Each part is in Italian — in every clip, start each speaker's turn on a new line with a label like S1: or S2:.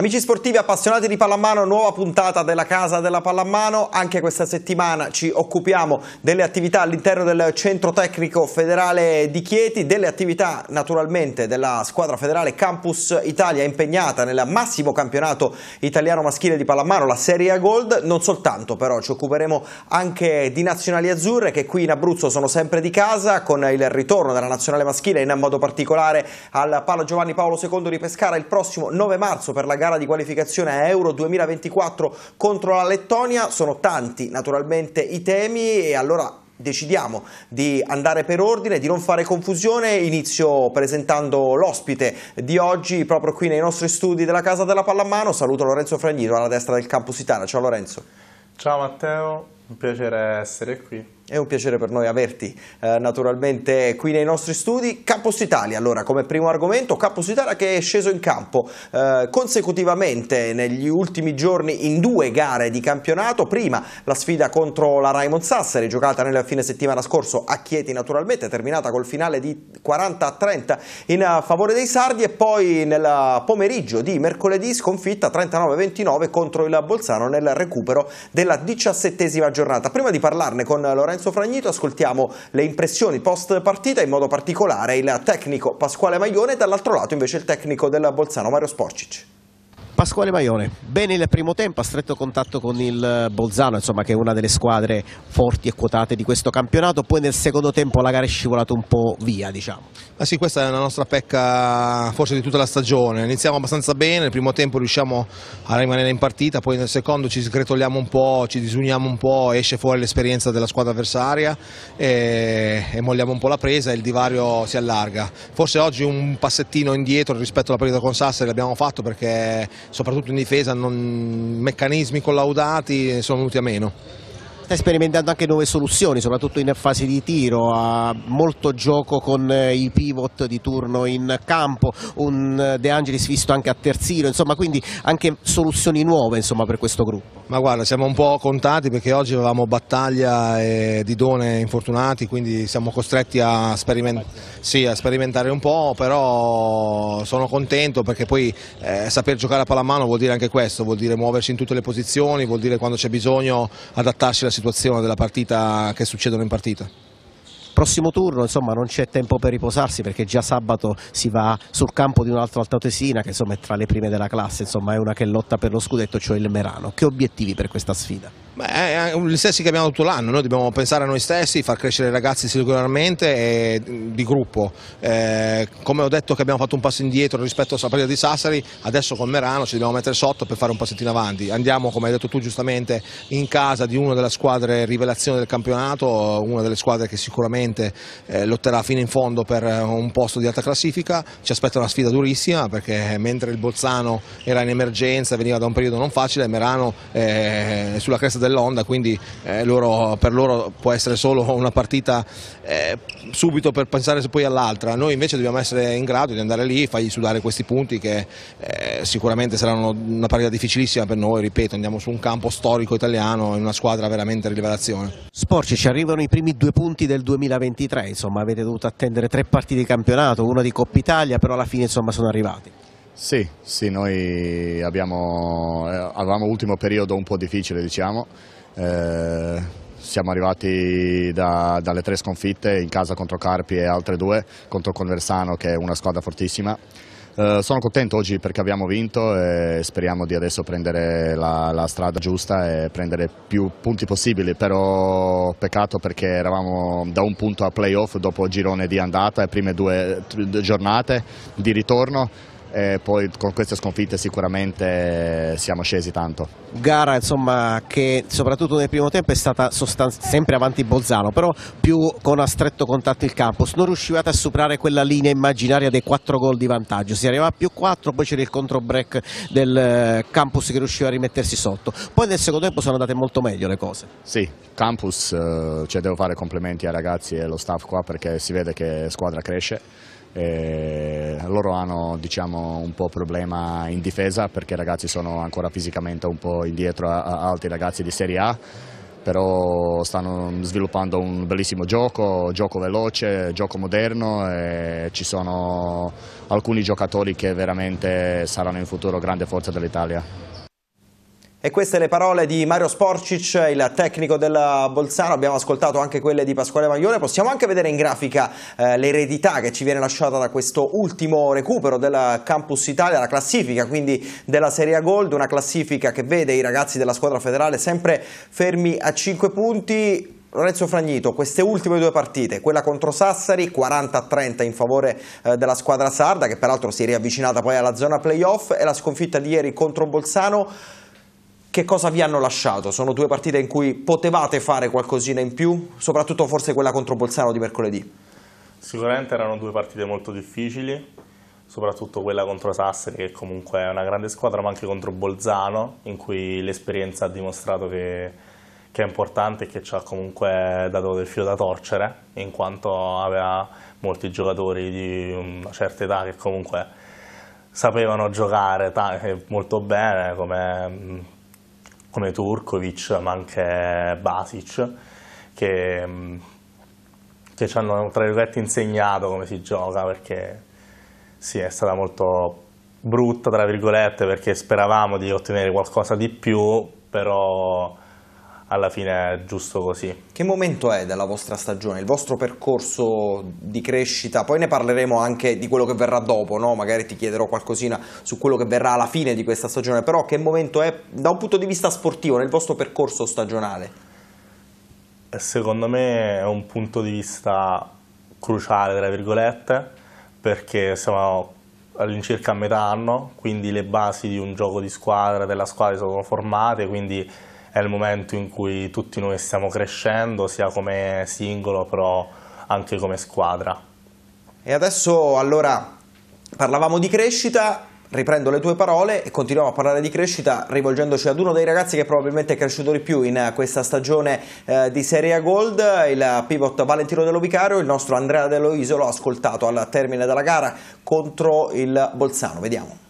S1: Amici sportivi appassionati di pallamano, nuova puntata della Casa della Pallamano. Anche questa settimana ci occupiamo delle attività all'interno del Centro Tecnico Federale di Chieti, delle attività naturalmente della squadra federale Campus Italia impegnata nel massimo campionato italiano maschile di pallamano, la Serie A Gold. Non soltanto però, ci occuperemo anche di nazionali azzurre che qui in Abruzzo sono sempre di casa con il ritorno della nazionale maschile in modo particolare al Palo Giovanni Paolo II di Pescara il prossimo 9 marzo per la gara gara di qualificazione a Euro 2024 contro la Lettonia. Sono tanti naturalmente i temi e allora decidiamo di andare per ordine, di non fare confusione, inizio presentando l'ospite di oggi proprio qui nei nostri studi della Casa della Pallamano, saluto Lorenzo Fragnino alla destra del campus Italia, ciao Lorenzo.
S2: Ciao Matteo, un piacere essere qui.
S1: È un piacere per noi averti eh, naturalmente qui nei nostri studi. Campos Italia, allora come primo argomento, Campos Italia che è sceso in campo eh, consecutivamente negli ultimi giorni in due gare di campionato, prima la sfida contro la Raimond Sassari giocata nel fine settimana scorso a Chieti naturalmente, terminata col finale di 40-30 in eh, favore dei Sardi e poi nel pomeriggio di mercoledì sconfitta 39-29 contro il Bolzano nel recupero della diciassettesima giornata giornata. Prima di parlarne con Lorenzo Fragnito ascoltiamo le impressioni post partita, in modo particolare il tecnico Pasquale Maglione e dall'altro lato invece il tecnico del Bolzano Mario Sporcic.
S3: Pasquale Maione, bene il primo tempo, a stretto contatto con il eh, Bolzano, insomma, che è una delle squadre forti e quotate di questo campionato, poi nel secondo
S4: tempo la gara è scivolata un po' via, diciamo. Ma sì, questa è la nostra pecca forse di tutta la stagione, iniziamo abbastanza bene, nel primo tempo riusciamo a rimanere in partita, poi nel secondo ci sgretoliamo un po', ci disuniamo un po', esce fuori l'esperienza della squadra avversaria e, e molliamo un po' la presa e il divario si allarga. Forse oggi un passettino indietro rispetto alla partita con Sassari l'abbiamo fatto perché soprattutto in difesa, non, meccanismi collaudati sono venuti a meno sta sperimentando anche nuove soluzioni, soprattutto in fase di tiro,
S3: ha molto gioco con eh, i pivot di turno in campo, un eh, De Angelis visto anche a terzino, insomma quindi anche soluzioni nuove insomma, per questo gruppo.
S4: Ma guarda, siamo un po' contati perché oggi avevamo battaglia e eh, Didone infortunati, quindi siamo costretti a, speriment sì, a sperimentare un po', però sono contento perché poi eh, saper giocare a pallamano vuol dire anche questo, vuol dire muoversi in tutte le posizioni, vuol dire quando c'è bisogno adattarsi alla situazione situazione, della partita che succedono in partita.
S3: Prossimo turno insomma, non c'è tempo per riposarsi perché già sabato si va sul campo di un altro Altatesina che insomma, è tra le prime della classe, insomma, è una che lotta per lo scudetto, cioè il Merano. Che obiettivi per questa sfida?
S4: gli stessi che abbiamo tutto l'anno, noi dobbiamo pensare a noi stessi, far crescere i ragazzi singolarmente e di gruppo. Eh, come ho detto che abbiamo fatto un passo indietro rispetto alla partita di Sassari, adesso con Merano ci dobbiamo mettere sotto per fare un passettino avanti. Andiamo, come hai detto tu giustamente, in casa di una delle squadre rivelazione del campionato, una delle squadre che sicuramente eh, lotterà fino in fondo per eh, un posto di alta classifica. Ci aspetta una sfida durissima perché eh, mentre il Bolzano era in emergenza, veniva da un periodo non facile, Merano eh, sulla cresta dell'Onda, quindi eh, loro, per loro può essere solo una partita eh, subito per pensare poi all'altra, noi invece dobbiamo essere in grado di andare lì e fargli sudare questi punti che eh, sicuramente saranno una partita difficilissima per noi, ripeto, andiamo su un campo storico italiano, in una squadra veramente rivelazione. Sporci, ci arrivano i primi due punti del 2023,
S3: insomma avete dovuto attendere tre partite di campionato, una di Coppa Italia, però alla fine insomma sono arrivati.
S5: Sì, sì, noi abbiamo, eh, avevamo l'ultimo periodo un po' difficile, diciamo. Eh, siamo arrivati da, dalle tre sconfitte in casa contro Carpi e altre due, contro Conversano che è una squadra fortissima. Eh, sono contento oggi perché abbiamo vinto e speriamo di adesso prendere la, la strada giusta e prendere più punti possibili, però peccato perché eravamo da un punto a playoff dopo il girone di andata e prime due giornate di ritorno e eh, poi con queste sconfitte sicuramente eh, siamo scesi tanto.
S3: Gara insomma, che soprattutto nel primo tempo è stata sempre avanti Bolzano, però più con a stretto contatto il campus, non riuscivate a superare quella linea immaginaria dei 4 gol di vantaggio, si arrivava a più 4, poi c'era il contro break del eh, Campus che riusciva a rimettersi sotto, poi nel secondo tempo sono andate molto meglio le cose.
S5: Sì, Campus, cioè devo fare complimenti ai ragazzi e allo staff qua perché si vede che squadra cresce eh, loro hanno diciamo, un po' problema in difesa perché i ragazzi sono ancora fisicamente un po' indietro a, a altri ragazzi di Serie A però stanno sviluppando un bellissimo gioco, gioco veloce, gioco moderno e ci sono alcuni giocatori che veramente saranno in futuro grande forza dell'Italia.
S1: E queste le parole di Mario Sporcic, il tecnico del Bolzano, abbiamo ascoltato anche quelle di Pasquale Maglione, possiamo anche vedere in grafica eh, l'eredità che ci viene lasciata da questo ultimo recupero del Campus Italia, la classifica quindi della Serie A Gold, una classifica che vede i ragazzi della squadra federale sempre fermi a 5 punti, Lorenzo Fragnito, queste ultime due partite, quella contro Sassari 40-30 in favore eh, della squadra sarda che peraltro si è riavvicinata poi alla zona playoff e la sconfitta di ieri contro Bolzano che cosa vi hanno lasciato? Sono due partite in cui potevate fare qualcosina in più, soprattutto forse quella contro Bolzano di mercoledì.
S2: Sicuramente erano due partite molto difficili, soprattutto quella contro Sassari che comunque è una grande squadra, ma anche contro Bolzano in cui l'esperienza ha dimostrato che, che è importante e che ci ha comunque dato del filo da torcere, in quanto aveva molti giocatori di una certa età che comunque sapevano giocare molto bene, come come Turkovic, ma anche Basic, che, mm, che ci hanno tra virgolette insegnato come si gioca, perché sì, è stata molto brutta, tra virgolette, perché speravamo di ottenere qualcosa di più, però
S1: alla fine è giusto così. Che momento è della vostra stagione, il vostro percorso di crescita? Poi ne parleremo anche di quello che verrà dopo, no? magari ti chiederò qualcosina su quello che verrà alla fine di questa stagione, però che momento è da un punto di vista sportivo nel vostro percorso stagionale?
S2: Secondo me è un punto di vista cruciale, tra virgolette, perché siamo all'incirca a metà anno, quindi le basi di un gioco di squadra, della squadra sono formate, quindi è il momento in cui tutti noi stiamo crescendo, sia come singolo, però anche come squadra.
S1: E adesso allora parlavamo di crescita, riprendo le tue parole e continuiamo a parlare di crescita rivolgendoci ad uno dei ragazzi che probabilmente è cresciuto di più in questa stagione eh, di Serie A Gold, il pivot Valentino Dello Vicario, il nostro Andrea Dello Isolo ascoltato al termine della gara contro il Bolzano, vediamo.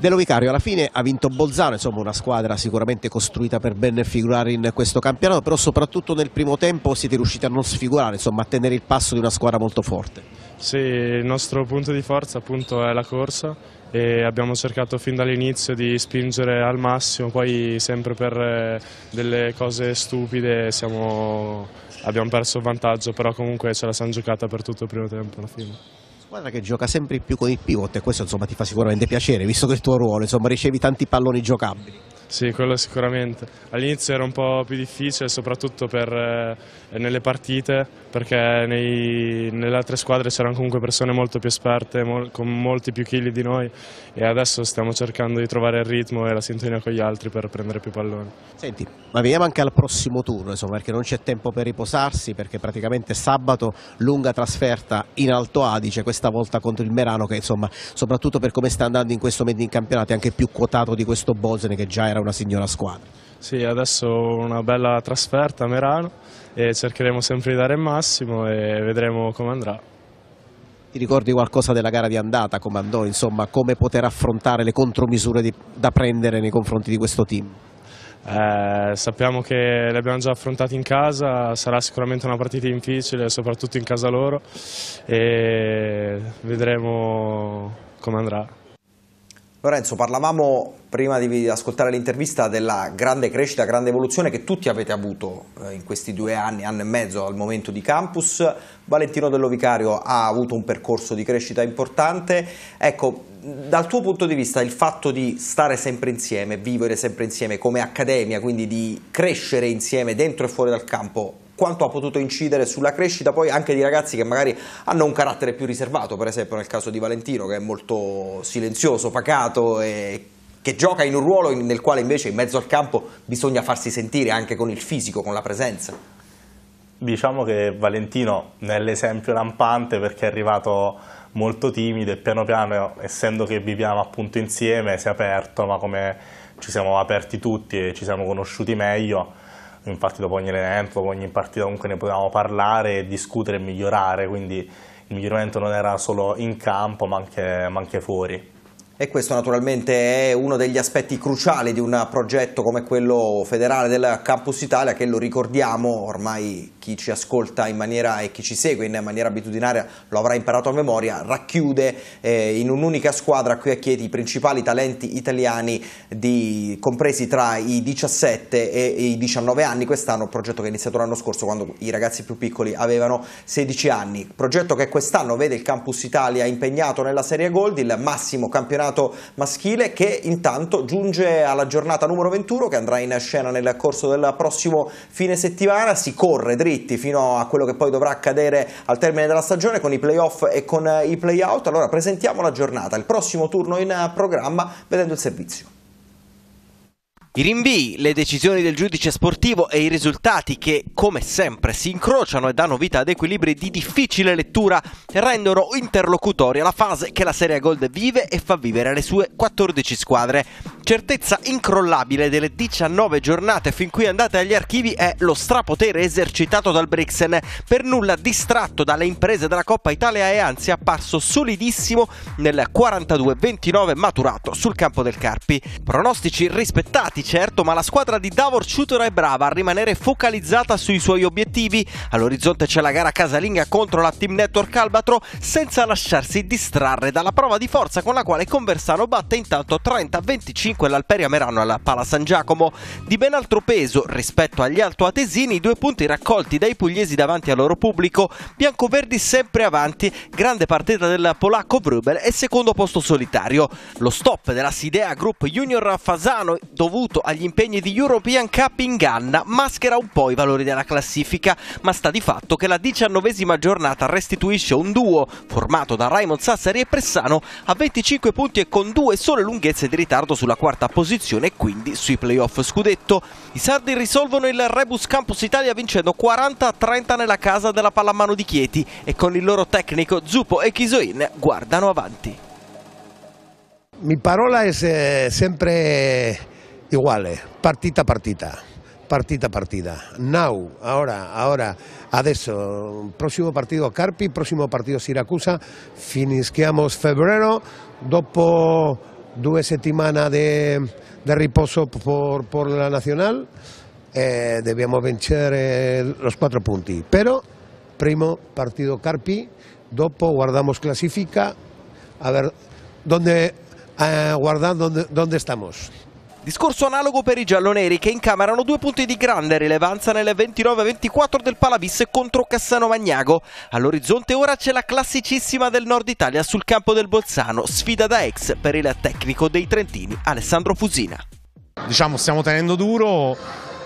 S3: Dello Vicario alla fine ha vinto Bolzano, insomma una squadra sicuramente costruita per ben figurare in questo campionato, però soprattutto nel primo tempo siete riusciti a non sfigurare, insomma a tenere il passo di una squadra molto forte.
S6: Sì, il nostro punto di forza appunto è la corsa e abbiamo cercato fin dall'inizio di spingere al massimo, poi sempre per eh, delle cose stupide siamo, abbiamo perso il vantaggio, però comunque ce la siamo giocata per tutto il primo tempo alla fine
S3: squadra che gioca sempre più con il pivot e questo insomma ti fa sicuramente piacere visto che il tuo ruolo insomma ricevi tanti palloni giocabili
S6: sì, quello sicuramente. All'inizio era un po' più difficile, soprattutto per, eh, nelle partite, perché nei, nelle altre squadre c'erano comunque persone molto più esperte, mol, con molti più chili di noi
S3: e adesso stiamo cercando di trovare il ritmo e la sintonia con gli altri per prendere più palloni. Senti, ma veniamo anche al prossimo turno, insomma, perché non c'è tempo per riposarsi, perché praticamente sabato lunga trasferta in Alto Adige, questa volta contro il Merano che insomma, soprattutto per come sta andando in questo momento in campionato, è anche più quotato di questo Bolzene che già era era una signora squadra.
S6: Sì, adesso una bella trasferta a Merano e cercheremo sempre di dare il massimo e
S3: vedremo come andrà. Ti ricordi qualcosa della gara di andata, come andò, insomma, come poter affrontare le contromisure di, da prendere nei confronti di questo team? Eh,
S6: sappiamo che le abbiamo già affrontate in casa, sarà sicuramente una partita difficile, soprattutto in casa loro, e vedremo come andrà.
S1: Lorenzo, parlavamo prima di ascoltare l'intervista della grande crescita, grande evoluzione che tutti avete avuto eh, in questi due anni, anno e mezzo al momento di campus. Valentino Dellovicario ha avuto un percorso di crescita importante. Ecco, dal tuo punto di vista il fatto di stare sempre insieme, vivere sempre insieme come accademia, quindi di crescere insieme dentro e fuori dal campo, quanto ha potuto incidere sulla crescita poi anche di ragazzi che magari hanno un carattere più riservato, per esempio nel caso di Valentino che è molto silenzioso, pacato e che gioca in un ruolo nel quale invece in mezzo al campo bisogna farsi sentire anche con il fisico, con la presenza. Diciamo che Valentino è
S2: l'esempio lampante perché è arrivato molto timido e piano piano, essendo che viviamo appunto insieme, si è aperto, ma come ci siamo aperti tutti e ci siamo conosciuti meglio, infatti dopo ogni evento, dopo ogni partita comunque ne potevamo parlare, discutere e migliorare, quindi il miglioramento non era solo in campo ma anche, ma anche fuori
S1: e questo naturalmente è uno degli aspetti cruciali di un progetto come quello federale del Campus Italia che lo ricordiamo ormai chi ci ascolta in maniera e chi ci segue in maniera abitudinaria lo avrà imparato a memoria, racchiude eh, in un'unica squadra qui a Chieti i principali talenti italiani di, compresi tra i 17 e i 19 anni quest'anno, un progetto che è iniziato l'anno scorso quando i ragazzi più piccoli avevano 16 anni, progetto che quest'anno vede il Campus Italia impegnato nella Serie Gold, il massimo campionato campionato maschile che intanto giunge alla giornata numero 21 che andrà in scena nel corso del prossimo fine settimana, si corre dritti fino a quello che poi dovrà accadere al termine della stagione con i playoff e con i playout, allora presentiamo la giornata, il prossimo turno in programma vedendo il servizio. I rinvii, le decisioni del giudice sportivo e i risultati che, come sempre, si incrociano e danno vita ad equilibri di difficile lettura rendono interlocutoria la fase che la Serie Gold vive e fa vivere alle sue 14 squadre certezza incrollabile delle 19 giornate fin qui andate agli archivi è lo strapotere esercitato dal Brixen, per nulla distratto dalle imprese della Coppa Italia e anzi apparso solidissimo nel 42-29 maturato sul campo del Carpi. Pronostici rispettati certo, ma la squadra di Davor Shooter è brava a rimanere focalizzata sui suoi obiettivi. All'orizzonte c'è la gara casalinga contro la Team Network Albatro senza lasciarsi distrarre dalla prova di forza con la quale Conversano batte intanto 30-25 Bianco Merano alla Pala San Giacomo. Di ben altro peso rispetto agli altoatesini, i due punti raccolti dai pugliesi davanti al loro pubblico, bianco-verdi sempre avanti, grande partita del polacco Vrubel e secondo posto solitario. Lo stop della Sidea Group Junior Fasano, dovuto agli impegni di European Cup in Ghana, maschera un po' i valori della classifica, ma sta di fatto che la diciannovesima giornata restituisce un duo formato da Raimond Sassari e Pressano a 25 punti e con due sole lunghezze di ritardo sulla quarta quarta posizione e quindi sui playoff scudetto. I sardi risolvono il Rebus Campus Italia vincendo 40-30 nella casa della pallamano di Chieti e con il loro tecnico Zupo e Chisoin guardano avanti.
S4: Mi parola è sempre uguale, partita partita, partita partita. Now, ora, ora, adesso, prossimo partito Carpi, prossimo partito Siracusa, finischiamo febbraio, dopo due de de riposo por la nacional, eh, vencer eh, los cuatro puntos... punti. pero primo partido Carpi, dopo guardamos clasifica, a ver dónde, eh, dónde, dónde estamos. Discorso analogo per i gialloneri che incamerano due punti
S1: di grande rilevanza nelle 29-24 del Palavis contro Cassano Magnago. All'orizzonte ora c'è la classicissima del Nord Italia sul campo del Bolzano, sfida da ex per il tecnico dei Trentini Alessandro Fusina.
S6: Diciamo stiamo tenendo duro,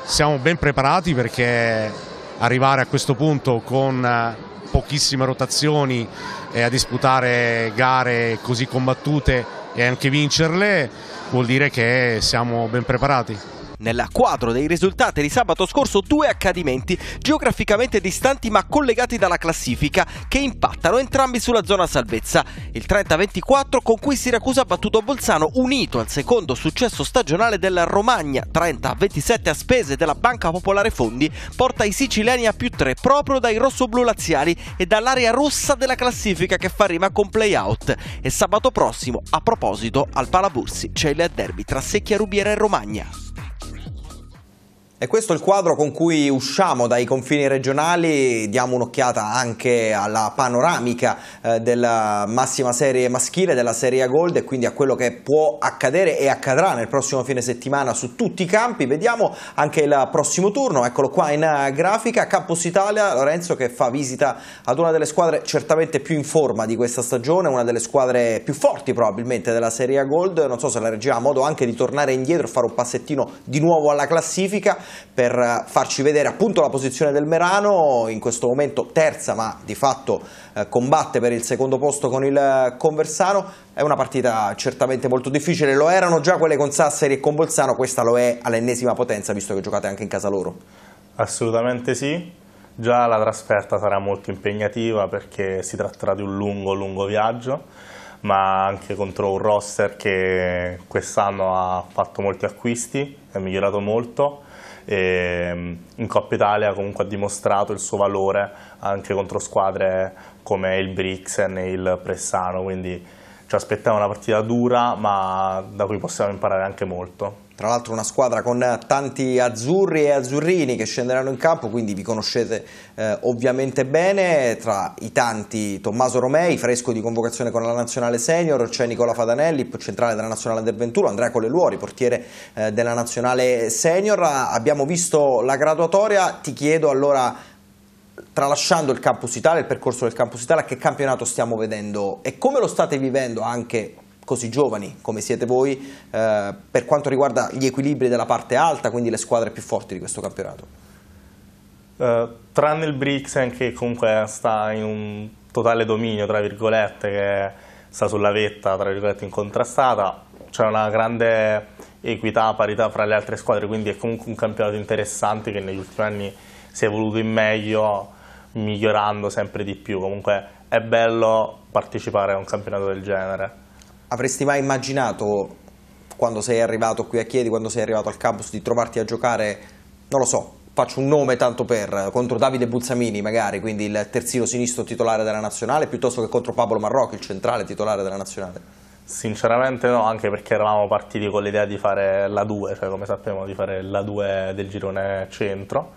S6: siamo ben preparati perché arrivare a questo punto con eh, pochissime rotazioni e a disputare gare così combattute e anche
S1: vincerle vuol dire che siamo ben preparati. Nel quadro dei risultati di sabato scorso due accadimenti geograficamente distanti ma collegati dalla classifica che impattano entrambi sulla zona salvezza. Il 30-24 con cui Siracusa ha battuto Bolzano unito al secondo successo stagionale della Romagna 30-27 a spese della Banca Popolare Fondi porta i siciliani a più 3 proprio dai rossoblù laziali e dall'area rossa della classifica che fa rima con playout. E sabato prossimo, a proposito, al Palabursi c'è il derby tra Secchia Rubiera e Romagna. E questo è il quadro con cui usciamo dai confini regionali, diamo un'occhiata anche alla panoramica eh, della massima serie maschile, della Serie A Gold e quindi a quello che può accadere e accadrà nel prossimo fine settimana su tutti i campi. Vediamo anche il prossimo turno, eccolo qua in eh, grafica, Campus Italia, Lorenzo che fa visita ad una delle squadre certamente più in forma di questa stagione, una delle squadre più forti probabilmente della Serie A Gold, non so se la regia ha modo anche di tornare indietro e fare un passettino di nuovo alla classifica per eh, farci vedere appunto la posizione del Merano, in questo momento terza ma di fatto eh, combatte per il secondo posto con il eh, Conversano, è una partita certamente molto difficile, lo erano già quelle con Sassari e con Bolzano, questa lo è all'ennesima potenza visto che giocate anche in casa loro. Assolutamente sì, già la trasferta sarà molto impegnativa
S2: perché si tratterà di un lungo, lungo viaggio, ma anche contro un roster che quest'anno ha fatto molti acquisti, è migliorato molto e ehm, in Coppa Italia comunque ha dimostrato il suo valore anche contro squadre come il Brixen e il Pressano, quindi ci aspettiamo una partita dura
S1: ma da cui possiamo imparare anche molto tra l'altro una squadra con tanti azzurri e azzurrini che scenderanno in campo, quindi vi conoscete eh, ovviamente bene, tra i tanti Tommaso Romei, fresco di convocazione con la Nazionale Senior, c'è Nicola Fadanelli, centrale della Nazionale del 21, Andrea Colleluori, portiere eh, della Nazionale Senior, abbiamo visto la graduatoria, ti chiedo allora tralasciando il campus Italia, il percorso del campus Italia, che campionato stiamo vedendo e come lo state vivendo anche così giovani come siete voi eh, per quanto riguarda gli equilibri della parte alta, quindi le squadre più forti di questo campionato?
S2: Uh, tranne il Brixen che comunque sta in un totale dominio, tra virgolette, che sta sulla vetta, tra virgolette, incontrastata, c'è una grande equità, parità fra le altre squadre, quindi è comunque un campionato interessante che negli ultimi anni si è evoluto in meglio, migliorando sempre di più.
S1: Comunque è bello partecipare a un campionato del genere avresti mai immaginato quando sei arrivato qui a Chiedi, quando sei arrivato al campus, di trovarti a giocare, non lo so, faccio un nome tanto per, contro Davide Buzzamini magari, quindi il terzino sinistro titolare della nazionale, piuttosto che contro Pablo Marrocchi, il centrale titolare della nazionale? Sinceramente no,
S2: anche perché eravamo partiti con l'idea di fare la 2, cioè come sappiamo di fare la 2 del girone centro,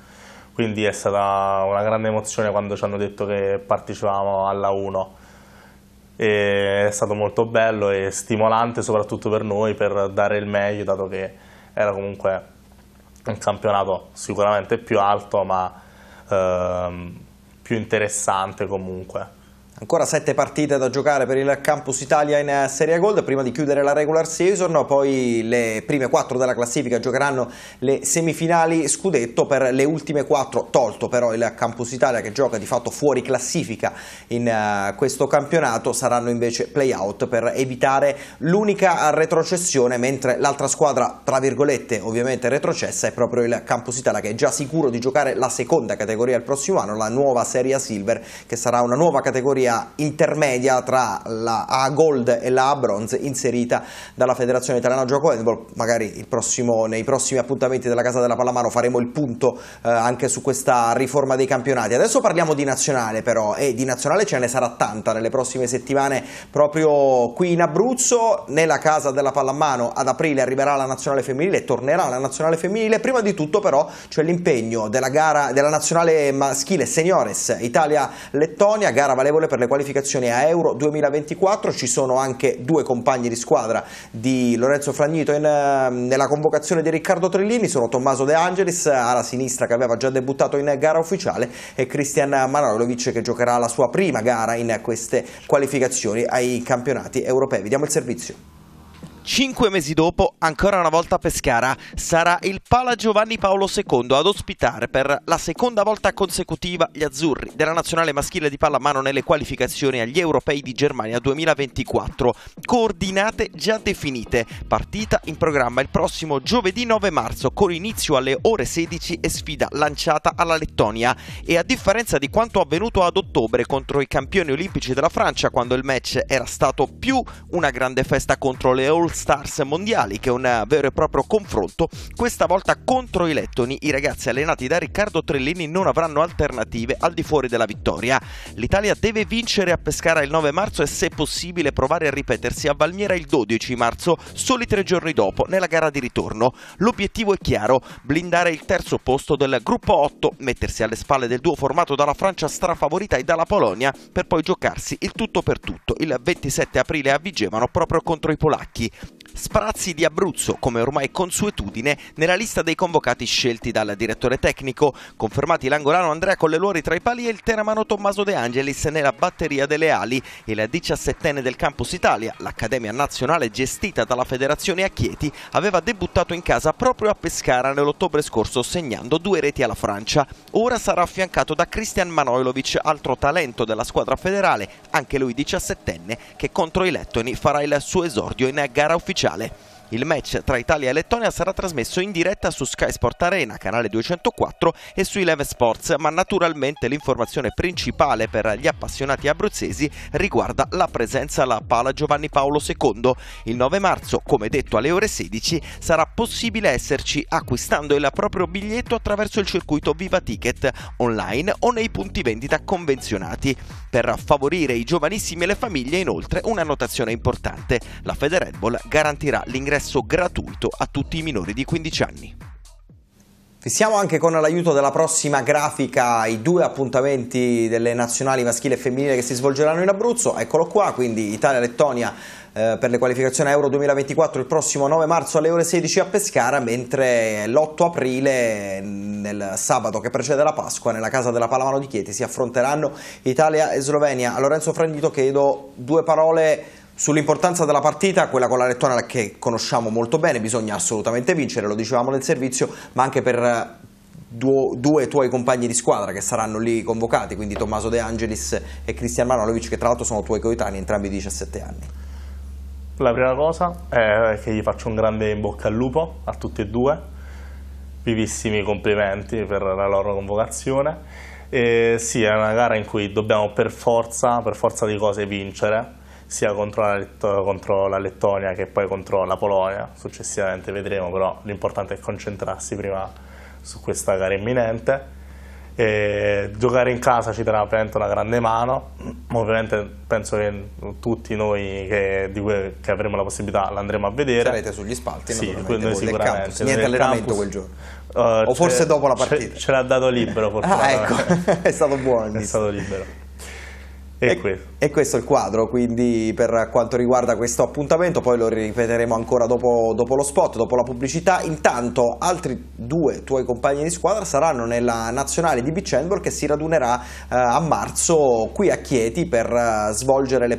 S2: quindi è stata una grande emozione quando ci hanno detto che partecipavamo alla 1 e è stato molto bello e stimolante soprattutto per noi per dare il meglio dato che era comunque un campionato sicuramente più alto ma ehm, più interessante comunque.
S1: Ancora sette partite da giocare per il Campus Italia in eh, Serie Gold prima di chiudere la regular season, poi le prime quattro della classifica giocheranno le semifinali scudetto per le ultime quattro, tolto però il Campus Italia che gioca di fatto fuori classifica in eh, questo campionato, saranno invece play-out per evitare l'unica retrocessione, mentre l'altra squadra, tra virgolette, ovviamente retrocessa è proprio il Campus Italia che è già sicuro di giocare la seconda categoria il prossimo anno, la nuova Serie Silver che sarà una nuova categoria categoria intermedia tra la A Gold e la A Bronze inserita dalla Federazione Italiana Gioco Handball. Magari prossimo, nei prossimi appuntamenti della Casa della Pallamano faremo il punto eh, anche su questa riforma dei campionati. Adesso parliamo di nazionale però e di nazionale ce ne sarà tanta nelle prossime settimane proprio qui in Abruzzo, nella Casa della Pallamano ad aprile arriverà la nazionale femminile, tornerà la nazionale femminile, prima di tutto però c'è l'impegno della gara della nazionale maschile seniores Italia-Lettonia, gara valevole per per le qualificazioni a Euro 2024, ci sono anche due compagni di squadra di Lorenzo Fragnito in, ehm, nella convocazione di Riccardo Trellini, sono Tommaso De Angelis alla sinistra che aveva già debuttato in gara ufficiale e Cristian Manojlovic che giocherà la sua prima gara in queste qualificazioni ai campionati europei. Vediamo il servizio. Cinque mesi dopo, ancora una volta a Pescara, sarà il Pala Giovanni Paolo II ad ospitare per la seconda volta consecutiva gli azzurri della nazionale maschile di pallamano nelle qualificazioni agli europei di Germania 2024. Coordinate già definite, partita in programma il prossimo giovedì 9 marzo con inizio alle ore 16 e sfida lanciata alla Lettonia e a differenza di quanto avvenuto ad ottobre contro i campioni olimpici della Francia quando il match era stato più una grande festa contro le All Stars mondiali, che è un vero e proprio confronto, questa volta contro i lettoni. I ragazzi allenati da Riccardo Trellini non avranno alternative al di fuori della vittoria. L'Italia deve vincere a Pescara il 9 marzo e se possibile provare a ripetersi a Valmiera il 12 marzo, soli tre giorni dopo, nella gara di ritorno. L'obiettivo è chiaro, blindare il terzo posto del gruppo 8, mettersi alle spalle del duo formato dalla Francia strafavorita e dalla Polonia per poi giocarsi il tutto per tutto il 27 aprile a Vigevano proprio contro i polacchi. Sprazzi di Abruzzo, come ormai consuetudine, nella lista dei convocati scelti dal direttore tecnico, confermati l'angolano Andrea Colleluori tra i pali e il teramano Tommaso De Angelis nella batteria delle ali. Il 17enne del Campus Italia, l'Accademia Nazionale gestita dalla Federazione a Chieti, aveva debuttato in casa proprio a Pescara nell'ottobre scorso segnando due reti alla Francia. Ora sarà affiancato da Cristian Manojlovic, altro talento della squadra federale, anche lui 17enne, che contro i Lettoni farà il suo esordio in gara ufficiale ufficiale. Il match tra Italia e Lettonia sarà trasmesso in diretta su Sky Sport Arena, canale 204 e su Eleven Sports, ma naturalmente l'informazione principale per gli appassionati abruzzesi riguarda la presenza alla Pala Giovanni Paolo II. Il 9 marzo, come detto alle ore 16, sarà possibile esserci acquistando il proprio biglietto attraverso il circuito Viva Ticket online o nei punti vendita convenzionati. Per favorire i giovanissimi e le famiglie, inoltre, una notazione importante. La Federed Bull garantirà l'ingresso ingresso gratuito a tutti i minori di 15 anni. Fissiamo anche con l'aiuto della prossima grafica i due appuntamenti delle nazionali maschile e femminile che si svolgeranno in Abruzzo, eccolo qua, quindi Italia-Lettonia eh, per le qualificazioni Euro 2024 il prossimo 9 marzo alle ore 16 a Pescara, mentre l'8 aprile nel sabato che precede la Pasqua nella casa della Palamano di Chieti si affronteranno Italia e Slovenia. A Lorenzo Frandito chiedo due parole Sull'importanza della partita, quella con la Lettonia che conosciamo molto bene, bisogna assolutamente vincere, lo dicevamo nel servizio, ma anche per eh, due tuoi compagni di squadra che saranno lì convocati, quindi Tommaso De Angelis e Cristian Manolovic, che tra l'altro sono tuoi coetanei, entrambi di 17 anni.
S2: La prima cosa è che gli faccio un grande in bocca al lupo a tutti e due, vivissimi complimenti per la loro convocazione. E sì, è una gara in cui dobbiamo per forza, per forza di cose vincere sia contro la, contro la, Lettonia che poi contro la Polonia, successivamente vedremo, però l'importante è concentrarsi prima su questa gara imminente. E giocare in casa ci darà una grande mano, ovviamente penso che tutti noi che, cui, che avremo la possibilità l'andremo a vedere. Sarete sugli spalti, sì, noi sicuramente. Niente allenamento campus. quel giorno. Uh, o forse dopo la partita. Ce l'ha dato libero, forse. Ah, ecco,
S1: è stato buono. È stato libero. E questo. e, questo. è il quadro, quindi per quanto riguarda questo appuntamento, poi lo ripeteremo ancora dopo, dopo, lo spot, dopo la pubblicità. Intanto altri due tuoi compagni di squadra saranno nella nazionale di beach handball che si radunerà eh, a marzo qui a Chieti per eh, svolgere la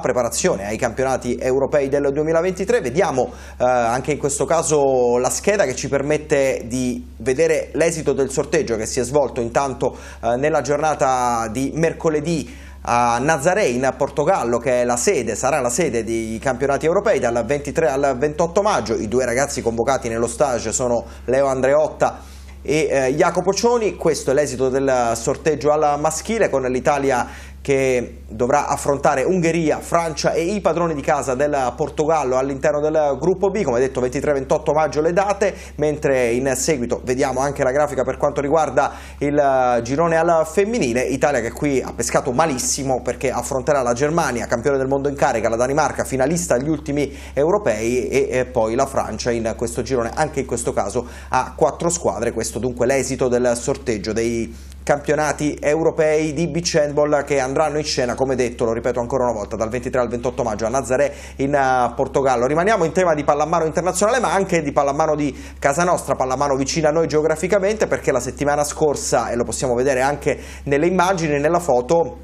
S1: preparazione ai campionati europei del 2023. Vediamo eh, anche in questo caso la scheda che ci permette di vedere l'esito del sorteggio che si è svolto intanto eh, nella giornata di mercoledì a Nazaré in Portogallo, che è la sede, sarà la sede dei campionati europei dal 23 al 28 maggio. I due ragazzi convocati nello stage sono Leo Andreotta e eh, Jacopo Cioni. Questo è l'esito del sorteggio al maschile con l'Italia che dovrà affrontare Ungheria, Francia e i padroni di casa del Portogallo all'interno del gruppo B, come detto 23-28 maggio le date, mentre in seguito vediamo anche la grafica per quanto riguarda il eh, girone al femminile, Italia che qui ha pescato malissimo perché affronterà la Germania, campione del mondo in carica, la Danimarca, finalista agli ultimi europei e eh, poi la Francia in questo girone, anche in questo caso a quattro squadre, questo dunque l'esito del sorteggio dei campionati europei di beach handball che andranno in scena, come detto, lo ripeto ancora una volta, dal 23 al 28 maggio a Nazaré in eh, Portogallo. Rimaniamo in tema di pallamano internazionale, ma anche di pallamano di casa nostra, pallamano vicino a noi geograficamente, perché la settimana scorsa, e lo possiamo vedere anche nelle immagini, nella foto,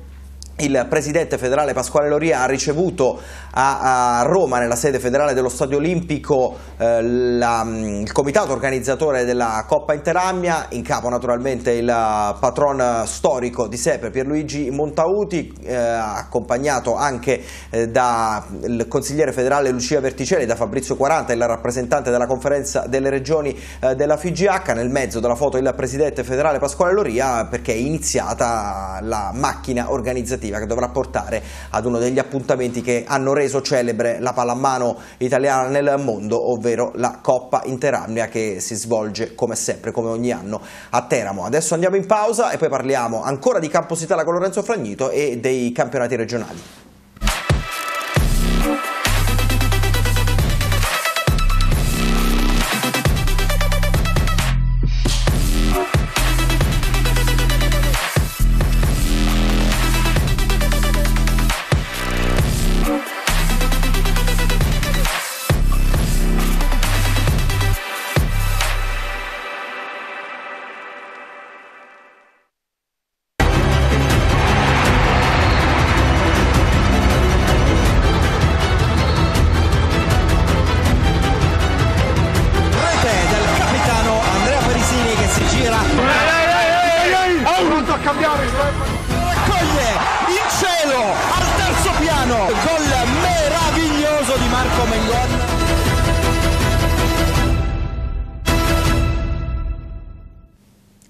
S1: il presidente federale Pasquale Loria ha ricevuto a, a Roma, nella sede federale dello Stadio Olimpico, eh, la, mm, il comitato organizzatore della Coppa Interamia, in capo naturalmente il patron storico di Sepe Pierluigi Montauti, eh, accompagnato anche eh, dal consigliere federale Lucia Verticelli, da Fabrizio 40, il rappresentante della conferenza delle regioni eh, della FIGH, nel mezzo della foto il presidente federale Pasquale Loria perché è iniziata la macchina organizzativa amministrativa che dovrà portare ad uno degli appuntamenti che hanno reso celebre la pallamano italiana nel mondo, ovvero la Coppa Interamnia che si svolge come sempre, come ogni anno a Teramo. Adesso andiamo in pausa e poi parliamo ancora di Campositala con Lorenzo Fragnito e dei campionati regionali.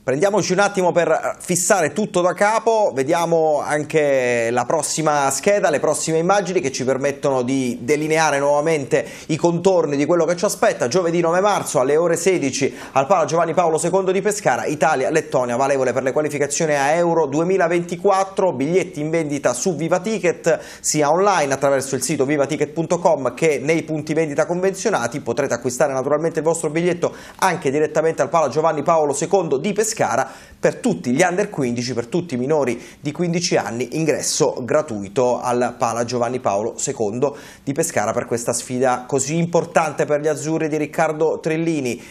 S1: Prendiamoci un attimo per eh, fissare tutto da capo, vediamo anche la prossima scheda, le prossime immagini che ci permettono di delineare nuovamente i contorni di quello che ci aspetta. Giovedì 9 marzo alle ore 16 al Palo Giovanni Paolo II di Pescara, Italia-Lettonia, valevole per le qualificazioni a Euro 2024, biglietti in vendita su Viva Ticket, sia online attraverso il sito vivaticket.com che nei punti vendita convenzionati. Potrete acquistare naturalmente il vostro biglietto anche direttamente al Palo Giovanni Paolo II di Pescara Pescara per tutti gli under 15, per tutti i minori di 15 anni, ingresso gratuito al Pala Giovanni Paolo II di Pescara per questa sfida così importante per gli azzurri di Riccardo Trellini.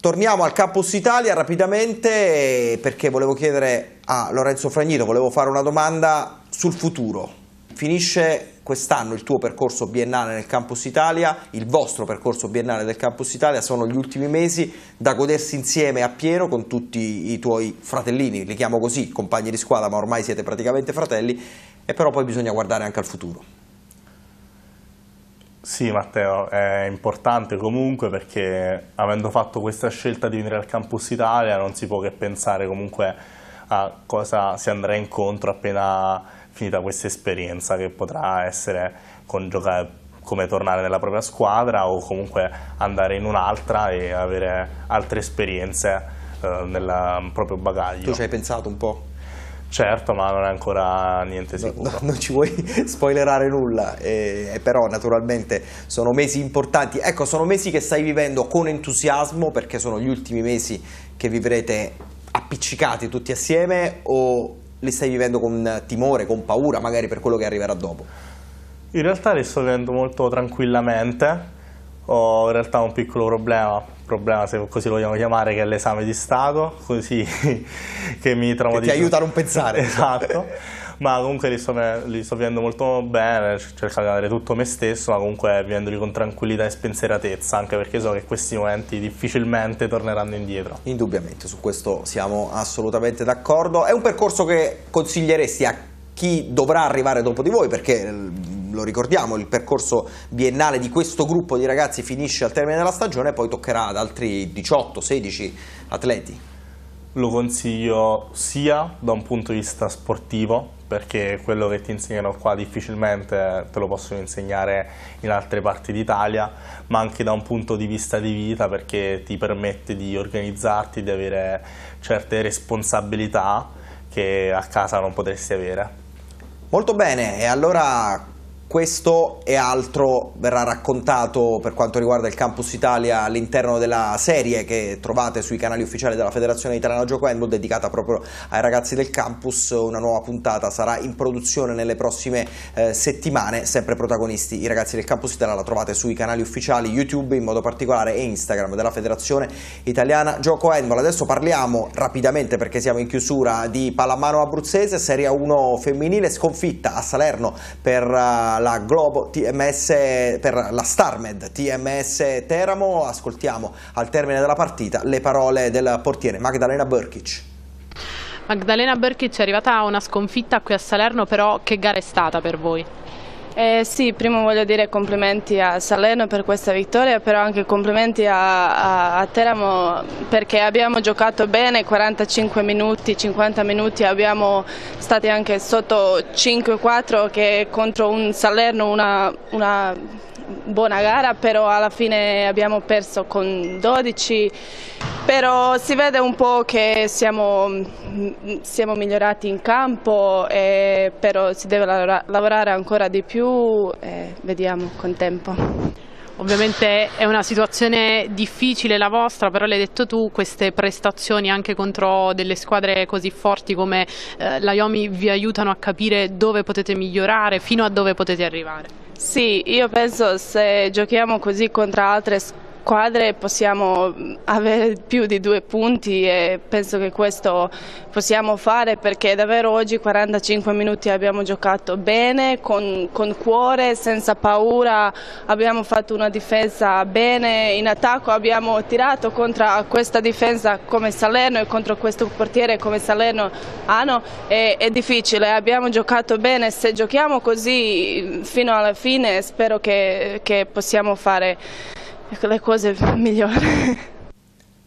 S1: Torniamo al Campus Italia rapidamente perché volevo chiedere a Lorenzo Fragnito, volevo fare una domanda sul futuro. Finisce quest'anno il tuo percorso biennale nel Campus Italia, il vostro percorso biennale del Campus Italia, sono gli ultimi mesi da godersi insieme a Piero con tutti i tuoi fratellini, li chiamo così, compagni di squadra, ma ormai siete praticamente fratelli, e però poi bisogna guardare anche al futuro. Sì Matteo,
S2: è importante comunque perché avendo fatto questa scelta di venire al Campus Italia non si può che pensare comunque a cosa si andrà incontro appena finita questa esperienza che potrà essere con giocare come tornare nella propria squadra o comunque andare in un'altra e avere altre esperienze eh, nel mm, proprio bagaglio. Tu ci hai pensato un po'? Certo, ma non è ancora niente
S1: sicuro. No, no, non ci vuoi spoilerare nulla, eh, però naturalmente sono mesi importanti. Ecco, sono mesi che stai vivendo con entusiasmo perché sono gli ultimi mesi che vivrete appiccicati tutti assieme o li stai vivendo con timore, con paura, magari per quello che arriverà dopo?
S2: In realtà li sto vivendo molto tranquillamente, ho in realtà un piccolo problema, problema se così lo vogliamo chiamare, che è l'esame di Stato, così che mi trauma Che ti aiuta a non pensare. esatto ma comunque li sto, li sto vivendo molto bene, cercando di avere tutto me stesso, ma comunque vivendoli con tranquillità
S1: e spensieratezza, anche perché so che questi momenti difficilmente torneranno indietro. Indubbiamente, su questo siamo assolutamente d'accordo. È un percorso che consiglieresti a chi dovrà arrivare dopo di voi, perché lo ricordiamo, il percorso biennale di questo gruppo di ragazzi finisce al termine della stagione e poi toccherà ad altri 18-16 atleti. Lo consiglio sia da un punto di vista sportivo, perché quello
S2: che ti insegnano qua difficilmente te lo possono insegnare in altre parti d'Italia, ma anche da un punto di vista di vita perché ti permette di organizzarti, di avere certe responsabilità che a casa non potresti avere.
S1: Molto bene, e allora questo e altro verrà raccontato per quanto riguarda il Campus Italia all'interno della serie che trovate sui canali ufficiali della Federazione Italiana Gioco Handball dedicata proprio ai ragazzi del campus. Una nuova puntata sarà in produzione nelle prossime eh, settimane, sempre protagonisti i ragazzi del Campus Italia. La trovate sui canali ufficiali YouTube in modo particolare e Instagram della Federazione Italiana Gioco Handball. Adesso parliamo rapidamente perché siamo in chiusura di Pallamano Abruzzese, Serie 1 femminile sconfitta a Salerno per uh, la Globo TMS per la Starmed TMS Teramo, ascoltiamo al termine della partita le parole del portiere Magdalena Berkic.
S7: Magdalena Berkic è arrivata a una sconfitta qui a Salerno, però che gara è stata per voi? Eh sì, prima voglio dire complimenti a Salerno per questa vittoria, però anche complimenti a, a, a, Teramo perché abbiamo giocato bene 45 minuti, 50 minuti, abbiamo stati anche sotto 5-4 che contro un Salerno una, una buona gara, però alla fine abbiamo perso con 12, però si vede un po' che siamo, siamo migliorati in campo, eh, però si deve lavorare ancora di più, eh, vediamo con tempo. Ovviamente è una situazione difficile la vostra, però l'hai detto tu, queste prestazioni anche contro delle squadre così forti come eh, la Iomi vi aiutano a capire dove potete migliorare, fino a dove potete arrivare. Sì, io penso se giochiamo così contro altre squadre quadre possiamo avere più di due punti e penso che questo possiamo fare perché davvero oggi 45 minuti abbiamo giocato bene, con, con cuore, senza paura, abbiamo fatto una difesa bene, in attacco abbiamo tirato contro questa difesa come Salerno e contro questo portiere come Salerno hanno, è, è difficile, abbiamo giocato bene, se giochiamo così fino alla fine spero che, che possiamo fare Ecco, le cose migliori.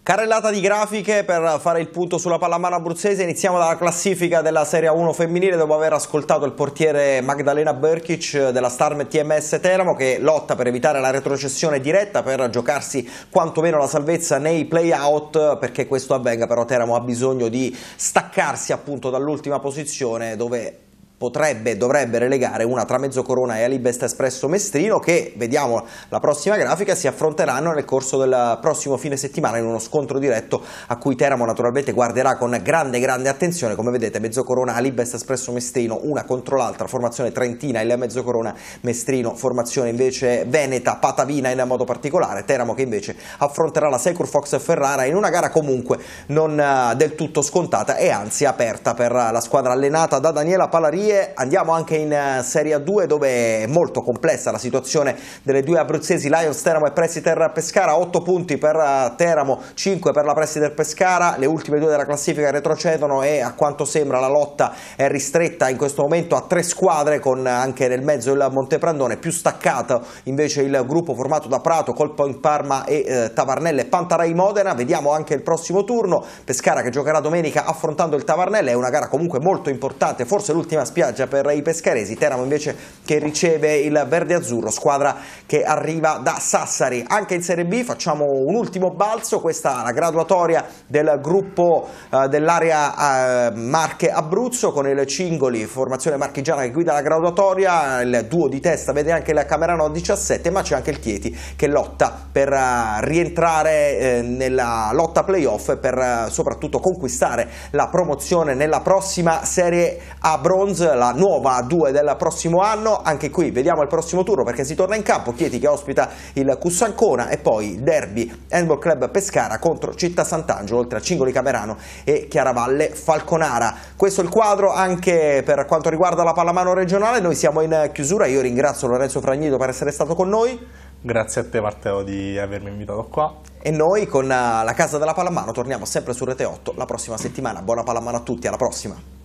S1: Carrellata di grafiche per fare il punto sulla pallamano abruzzese, iniziamo dalla classifica della Serie 1 femminile dopo aver ascoltato il portiere Magdalena Berkic della Starm TMS Teramo che lotta per evitare la retrocessione diretta per giocarsi quantomeno la salvezza nei play-out perché questo avvenga però Teramo ha bisogno di staccarsi appunto dall'ultima posizione dove potrebbe, dovrebbe relegare una tra Mezzocorona e Alibest Espresso Mestrino che, vediamo la prossima grafica, si affronteranno nel corso del prossimo fine settimana in uno scontro diretto a cui Teramo naturalmente guarderà con grande grande attenzione, come vedete Mezzocorona, Alibest Espresso Mestrino, una contro l'altra, formazione trentina, e il Mezzocorona Mestrino, formazione invece Veneta, Patavina in modo particolare, Teramo che invece affronterà la Secur Fox Ferrara in una gara comunque non eh, del tutto scontata e anzi aperta per la squadra allenata da Daniela Palaria serie, andiamo anche in eh, Serie A2 dove è molto complessa la situazione delle due abruzzesi Lions Teramo e Pressiter Pescara, 8 punti per eh, Teramo, 5 per la Pressiter Pescara, le ultime due della classifica retrocedono e a quanto sembra la lotta è ristretta in questo momento a tre squadre con eh, anche nel mezzo il Monteprandone, più staccato invece il gruppo formato da Prato, Colpo in Parma e eh, Tavarnella e Pantarai Modena, vediamo anche il prossimo turno, Pescara che giocherà domenica affrontando il Tavarnelle, è una gara comunque molto importante, forse l'ultima spiaggia per i pescaresi. Teramo invece che riceve il verde azzurro, squadra che arriva da Sassari. Anche in Serie B facciamo un ultimo balzo, questa è la graduatoria del gruppo eh, dell'area eh, Marche Abruzzo con il Cingoli, formazione marchigiana che guida la graduatoria, il duo di testa vede anche il Camerano 17, ma c'è anche il Chieti che lotta per eh, rientrare eh, nella lotta playoff e per eh, soprattutto conquistare la promozione nella prossima Serie A Bronze la nuova A2 del prossimo anno, anche qui vediamo il prossimo turno perché si torna in campo, Chieti che ospita il Cussancona e poi il derby Handball Club Pescara contro Città Sant'Angelo, oltre a Cingoli Camerano e Chiaravalle Falconara. Questo è il quadro anche per quanto riguarda la pallamano regionale, noi siamo in chiusura, io ringrazio Lorenzo Fragnito per essere stato con noi. Grazie a te Matteo di avermi invitato qua. E noi con eh, la Casa della Pallamano torniamo sempre su Rete 8 la prossima settimana. Buona Pallamano a tutti, alla prossima!